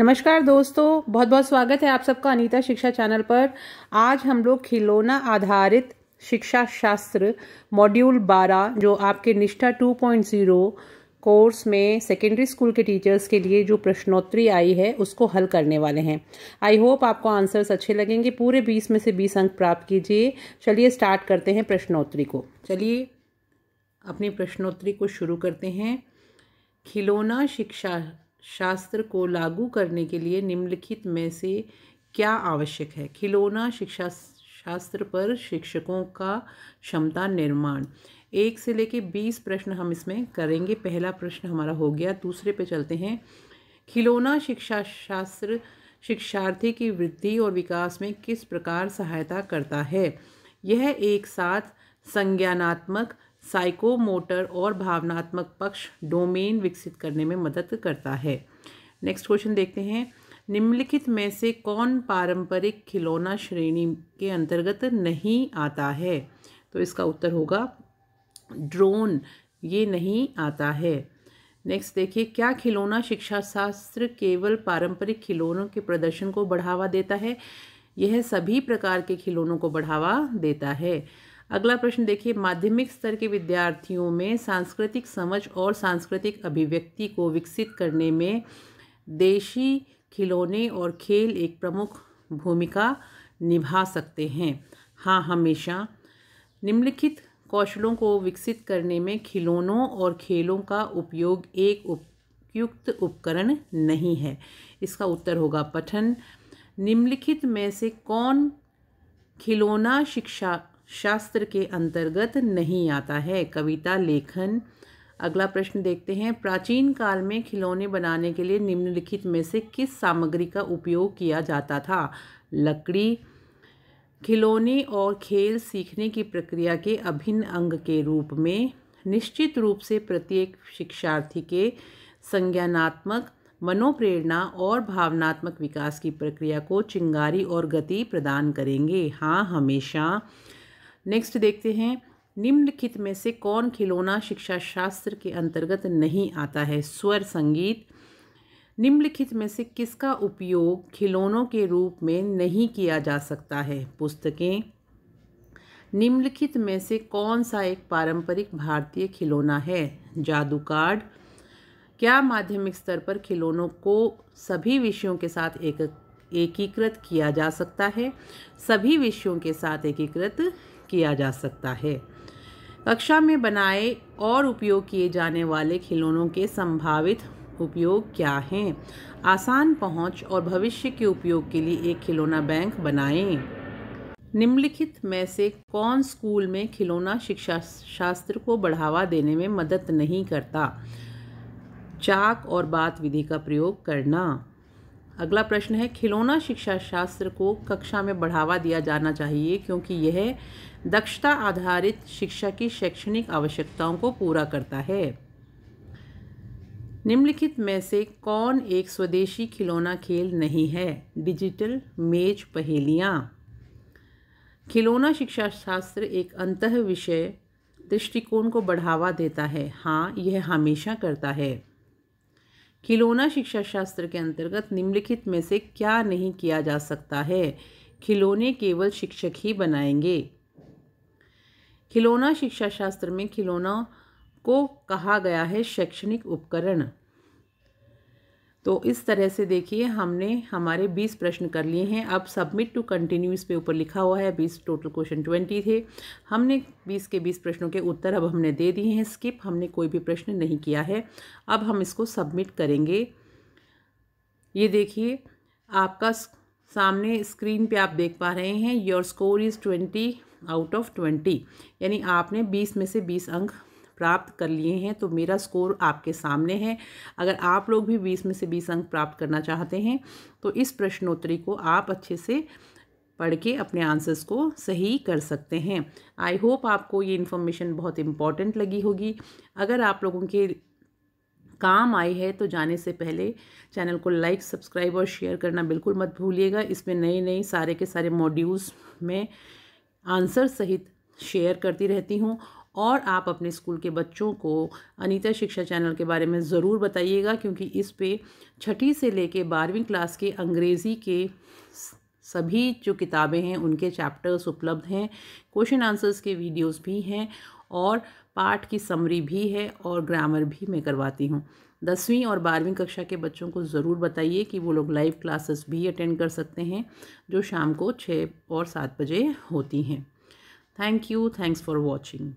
नमस्कार दोस्तों बहुत बहुत स्वागत है आप सबका अनीता शिक्षा चैनल पर आज हम लोग खिलौना आधारित शिक्षा शास्त्र मॉड्यूल 12 जो आपके निष्ठा 2.0 कोर्स में सेकेंडरी स्कूल के टीचर्स के लिए जो प्रश्नोत्तरी आई है उसको हल करने वाले हैं आई होप आपको आंसर्स अच्छे लगेंगे पूरे 20 में से 20 अंक प्राप्त कीजिए चलिए स्टार्ट करते हैं प्रश्नोत्तरी को चलिए अपनी प्रश्नोत्तरी को शुरू करते हैं खिलौना शिक्षा शास्त्र को लागू करने के लिए निम्नलिखित में से क्या आवश्यक है खिलौना शिक्षा शास्त्र पर शिक्षकों का क्षमता निर्माण एक से लेके बीस प्रश्न हम इसमें करेंगे पहला प्रश्न हमारा हो गया दूसरे पे चलते हैं खिलौना शिक्षा शास्त्र शिक्षार्थी की वृद्धि और विकास में किस प्रकार सहायता करता है यह एक साथ संज्ञानात्मक साइकोमोटर और भावनात्मक पक्ष डोमेन विकसित करने में मदद करता है नेक्स्ट क्वेश्चन देखते हैं निम्नलिखित में से कौन पारंपरिक खिलौना श्रेणी के अंतर्गत नहीं आता है तो इसका उत्तर होगा ड्रोन ये नहीं आता है नेक्स्ट देखिए क्या खिलौना शिक्षा शास्त्र केवल पारंपरिक खिलौनों के प्रदर्शन को बढ़ावा देता है यह सभी प्रकार के खिलौनों को बढ़ावा देता है अगला प्रश्न देखिए माध्यमिक स्तर के विद्यार्थियों में सांस्कृतिक समझ और सांस्कृतिक अभिव्यक्ति को विकसित करने में देशी खिलौने और खेल एक प्रमुख भूमिका निभा सकते हैं हाँ हमेशा निम्नलिखित कौशलों को विकसित करने में खिलौनों और खेलों का उपयोग एक उपयुक्त उपकरण नहीं है इसका उत्तर होगा पठन निम्नलिखित में से कौन खिलौना शिक्षा शास्त्र के अंतर्गत नहीं आता है कविता लेखन अगला प्रश्न देखते हैं प्राचीन काल में खिलौने बनाने के लिए निम्नलिखित में से किस सामग्री का उपयोग किया जाता था लकड़ी खिलौने और खेल सीखने की प्रक्रिया के अभिन्न अंग के रूप में निश्चित रूप से प्रत्येक शिक्षार्थी के संज्ञानात्मक मनोप्रेरणा और भावनात्मक विकास की प्रक्रिया को चिंगारी और गति प्रदान करेंगे हाँ हमेशा नेक्स्ट देखते हैं निम्नलिखित में से कौन खिलौना शिक्षा शास्त्र के अंतर्गत नहीं आता है स्वर संगीत निम्नलिखित में से किसका उपयोग खिलौनों के रूप में नहीं किया जा सकता है पुस्तकें निम्नलिखित में से कौन सा एक पारंपरिक भारतीय खिलौना है जादू कार्ड क्या माध्यमिक स्तर पर खिलौनों को सभी विषयों के साथ एक एकीकृत किया जा सकता है सभी विषयों के साथ एकीकृत किया जा सकता है कक्षा में बनाए और उपयोग किए जाने वाले खिलौनों के संभावित उपयोग क्या हैं आसान पहुंच और भविष्य के उपयोग के लिए एक खिलौना बैंक बनाएं निम्नलिखित में से कौन स्कूल में खिलौना शिक्षा शास्त्र को बढ़ावा देने में मदद नहीं करता चाक और बात विधि का प्रयोग करना अगला प्रश्न है खिलौना शिक्षा शास्त्र को कक्षा में बढ़ावा दिया जाना चाहिए क्योंकि यह दक्षता आधारित शिक्षा की शैक्षणिक आवश्यकताओं को पूरा करता है निम्नलिखित में से कौन एक स्वदेशी खिलौना खेल नहीं है डिजिटल मेज पहेलियाँ खिलौना शिक्षा शास्त्र एक अंत विषय दृष्टिकोण को बढ़ावा देता है हाँ यह हमेशा करता है खिलौना शिक्षा शास्त्र के अंतर्गत निम्नलिखित में से क्या नहीं किया जा सकता है खिलौने केवल शिक्षक ही बनाएंगे खिलौना शिक्षा शास्त्र में खिलौना को कहा गया है शैक्षणिक उपकरण तो इस तरह से देखिए हमने हमारे 20 प्रश्न कर लिए हैं अब सबमिट टू कंटिन्यू इस पे ऊपर लिखा हुआ है 20 टोटल क्वेश्चन 20 थे हमने 20 के 20 प्रश्नों के उत्तर अब हमने दे दिए हैं स्किप हमने कोई भी प्रश्न नहीं किया है अब हम इसको सबमिट करेंगे ये देखिए आपका सामने स्क्रीन पे आप देख पा रहे हैं your score is twenty out of twenty यानी आपने बीस में से बीस अंक प्राप्त कर लिए हैं तो मेरा स्कोर आपके सामने है अगर आप लोग भी बीस में से बीस अंक प्राप्त करना चाहते हैं तो इस प्रश्नोत्तरी को आप अच्छे से पढ़ के अपने आंसर्स को सही कर सकते हैं आई होप आपको ये इन्फॉर्मेशन बहुत इम्पॉर्टेंट लगी होगी अगर आप लोगों के काम आई है तो जाने से पहले चैनल को लाइक सब्सक्राइब और शेयर करना बिल्कुल मत भूलिएगा इसमें नए नए सारे के सारे मॉड्यूल्स में आंसर सहित शेयर करती रहती हूँ और आप अपने स्कूल के बच्चों को अनीता शिक्षा चैनल के बारे में ज़रूर बताइएगा क्योंकि इस पे छठी से लेके बारहवीं क्लास के अंग्रेज़ी के सभी जो किताबें हैं उनके चैप्टर्स उपलब्ध हैं क्वेश्चन आंसर्स के वीडियोस भी हैं और पाठ की समरी भी है और ग्रामर भी मैं करवाती हूँ दसवीं और बारहवीं कक्षा के बच्चों को ज़रूर बताइए कि वो लोग लाइव क्लासेस भी अटेंड कर सकते हैं जो शाम को छः और सात बजे होती हैं thank you thanks for watching